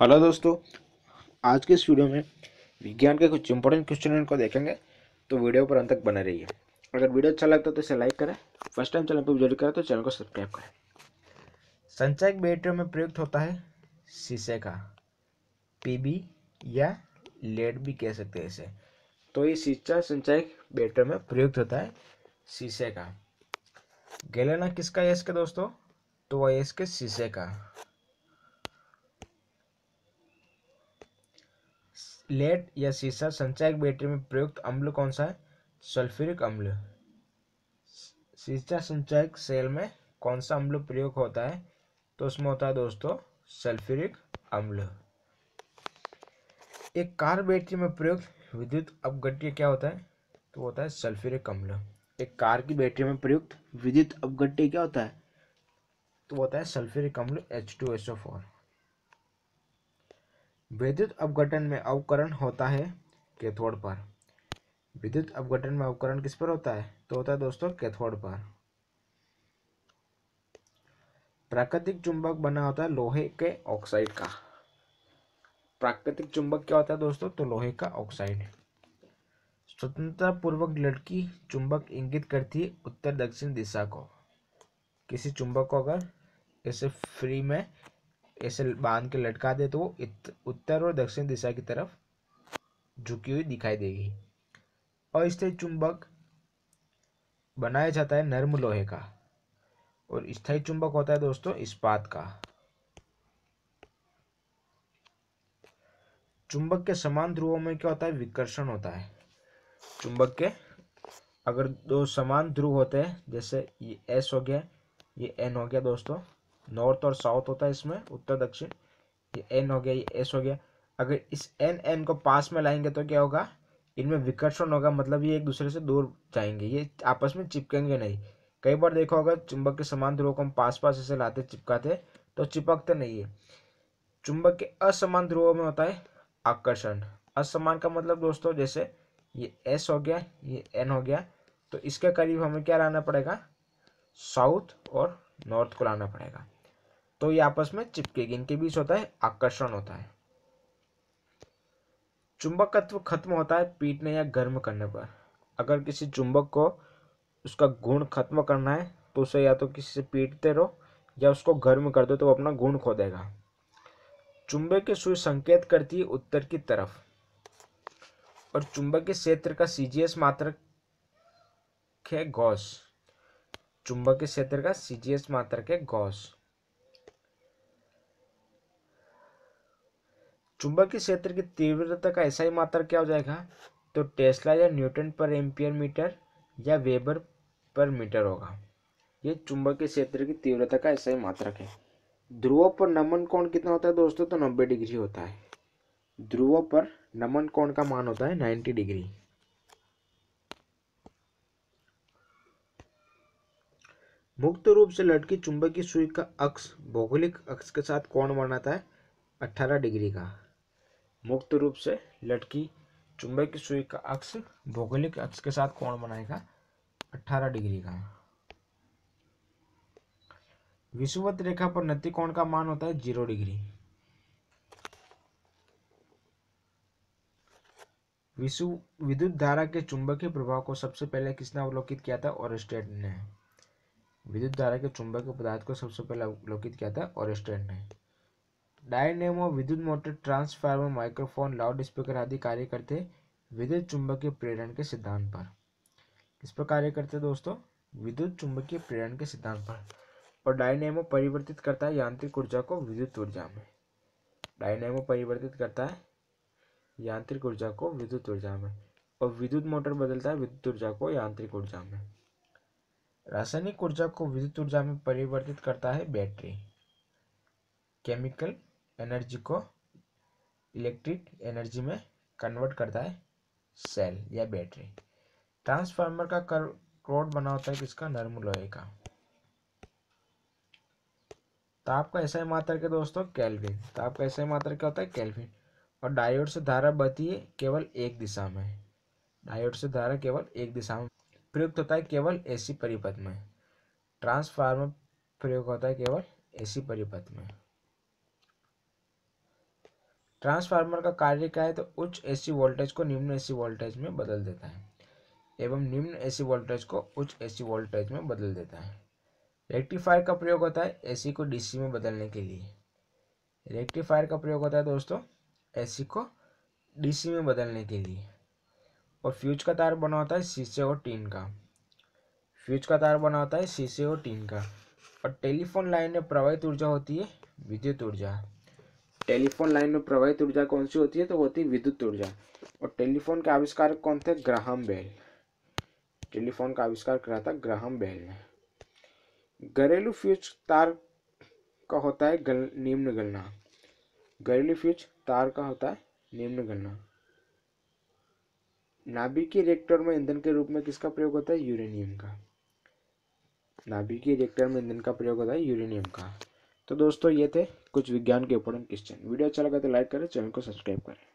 hello दोस्तों आज के इस वीडियो में विज्ञान के कुछ इंपॉर्टेंट क्वेश्चन को देखेंगे तो वीडियो पर अंत तक बने रहिए अगर वीडियो अच्छा लगता है तो इसे लाइक करें फर्स्ट टाइम चैनल पर विजिट करें तो चैनल को सब्सक्राइब करें संचय बैटरी में प्रयुक्त होता है शीशे का पी या लेड भी कह सकते हैं इसे तो ये शीशा संचय बैटरी में प्रयुक्त होता है शीशे का गैलेना किसका यश के दोस्तों तो वह यश के शीशे का प्लेट या शीशा संचायक बैटरी में प्रयुक्त अम्ल कौन सा है सल्फ्यूरिक अम्ल सीसा संचायक सेल में कौन सा अम्ल प्रयोग होता है तो उसमें होता है दोस्तों सल्फ्यूरिक अम्ल एक कार बैटरी में प्रयुक्त विद्युत अपघट्य क्या होता है तो होता है सल्फ्यूरिक अम्ल एक कार की बैटरी में प्रयुक्त विद्युत अपघट्य क्या होता है तो होता है सल्फ्यूरिक अम्ल H two S O four विद्युत अपघटन में अवकरण होता है कैथोड पर विद्युत अपघटन में अवकरण किस पर होता है तो होता है दोस्तों कैथोड पर प्राकृतिक चुंबक बना होता है लोहे के ऑक्साइड का प्राकृतिक चुंबक क्या होता है दोस्तों तो लोहे का ऑक्साइड स्वतंत्रता पूर्वक लड़की चुंबक इंगित करती है उत्तर दक्षिण दिशा को किसी चुंबक को अगर ऐसे फ्री में ऐसे बांध के लटका दे तो वो उत्तर और दक्षिण दिशा की तरफ झुकी हुई दिखाई देगी अस्थायी चुंबक बनाया जाता है नर्म लोहे का और स्थायी चुंबक होता है दोस्तों इस्पात का चुंबक के समान ध्रुवों में क्या होता है विकर्षण होता है चुंबक के अगर दो समान ध्रुव होते हैं जैसे ये एस हो गया ये एन हो गया दोस्तों नॉर्थ और साउथ होता है इसमें उत्तर दक्षिण ये एन हो गया ये एस हो गया अगर इस एन एन को पास में लाएंगे तो क्या होगा इनमें विकर्षण होगा मतलब ये एक दूसरे से दूर जाएंगे ये आपस में चिपकेंगे नहीं कई बार देखा होगा चुंबक के समान ध्रुवों को हम पास पास ऐसे लाते चिपकाते तो चिपकते नहीं है चुंबक के असमान ध्रुवों में होता है आकर्षण असमान का मतलब दोस्तों जैसे ये एस हो गया ये एन हो गया तो इसके करीब हमें क्या लाना पड़ेगा साउथ और नॉर्थ को लाना पड़ेगा तो ये आपस में चिपकेगी इनके बीच होता है आकर्षण होता है चुंबक तत्व खत्म होता है पीटने या गर्म करने पर अगर किसी चुंबक को उसका गुण खत्म करना है तो उसे या तो किसी से पीटते रहो या उसको गर्म कर दो तो वो अपना गुण खो देगा चुंबक की सुई संकेत करती है उत्तर की तरफ और चुंबक के क्षेत्र का सीजीएस मात्रक है गॉस चुंबक के क्षेत्र का सीजीएस मात्रक है गॉस चुंबकीय क्षेत्र की तीव्रता का ऐसा ही मात्रा क्या हो जाएगा तो टेस्ला या न्यूटन पर एम्पियर मीटर या वेबर पर मीटर होगा ये चुंबकीय क्षेत्र की तीव्रता का ऐसा ही मात्रक है ध्रुवों पर नमन कोण कितना होता है दोस्तों तो नब्बे डिग्री होता है ध्रुवों पर नमन कोण का मान होता है नाइन्टी डिग्री मुक्त रूप से लटकी चुंबकीय सुई का अक्ष भौगोलिक अक्ष के साथ कोण बनाता है अठारह डिग्री का मुक्त रूप से लटकी चुंबक की सुई का अक्ष भौगोलिक अक्ष के साथ कोण बनाएगा 18 डिग्री का विषुवत रेखा पर नती कोण का मान होता है जीरो डिग्री विषु विद्युत धारा के चुंबकीय प्रभाव को सबसे पहले किसने अवलोकित किया था ऑरेस्टेड ने विद्युत धारा के चुंबकीय पदार्थ को सबसे पहले अवलोकित किया था ऑरेस्टेड ने डायनेमो विद्युत motor transformer microphone loudspeaker आदि कार्य करते विद्युत चुंबकीय प्रेरण के सिद्धांत पर किस पर कार्य करते हैं दोस्तों विद्युत चुंबकीय प्रेरण के सिद्धांत पर और डायनेमो परिवर्तित करता है यांत्रिक ऊर्जा को विद्युत ऊर्जा में डायनेमो परिवर्तित करता है यांत्रिक ऊर्जा को विद्युत ऊर्जा में और विद्युत मोटर बदलता है विद्युत ऊर्जा को यांत्रिक ऊर्जा में रासायनिक ऊर्जा को विद्युत ऊर्जा में परिवर्तित करता है बैटरी केमिकल एनर्जी को इलेक्ट्रिक एनर्जी में कन्वर्ट करता है सेल या बैटरी ट्रांसफार्मर का कर कोड बना होता है किसका नर्म लोहे का ताप का ऐसा ही मात्र के दोस्तों कैल्विन ताप का ऐसा ही मात्र क्या होता है कैल्विन और डायोड से धारा बहती है केवल एक दिशा में डायोड से धारा केवल एक दिशा में प्रयुक्त होता है केवल एसी परिपथ में ट्रांसफार्मर प्रयोग होता है केवल एसी परिपथ में ट्रांसफार्मर का कार्य क्या है तो उच्च एसी वोल्टेज को निम्न एसी वोल्टेज में बदल देता है एवं निम्न एसी वोल्टेज को उच्च एसी वोल्टेज में बदल देता है रेक्टिफायर का प्रयोग होता है एसी को डीसी में बदलने के लिए रेक्टिफायर का प्रयोग होता है दोस्तों एसी को डीसी में बदलने के लिए और फ्यूज का तार बना होता है शीशे और टीन का फ्यूज का तार बना होता है शीशे और टीन का और टेलीफोन लाइन में प्रवाहित ऊर्जा होती है विद्युत ऊर्जा टेलीफोन लाइन में प्रवाहित ऊर्जा कौन सी होती है तो होती है विद्युत ऊर्जा और टेलीफोन के आविष्कार कौन थे ग्राहम बेल टेलीफोन का आविष्कार करा था ग्राहम बेल ने घरेलू फ्यूज तार का होता है गल, निम्न गलना घरेलू फ्यूज तार का होता है निम्न गणना नाभिकीय रिएक्टर में ईंधन के रूप में किसका प्रयोग होता है यूरेनियम का नाभिकीय रिएक्टर में ईंधन का प्रयोग होता है यूरेनियम का तो दोस्तों ये थे कुछ विज्ञान के इंपॉर्टेंट क्वेश्चन वीडियो अच्छा लगा तो लाइक करें चैनल को सब्सक्राइब करें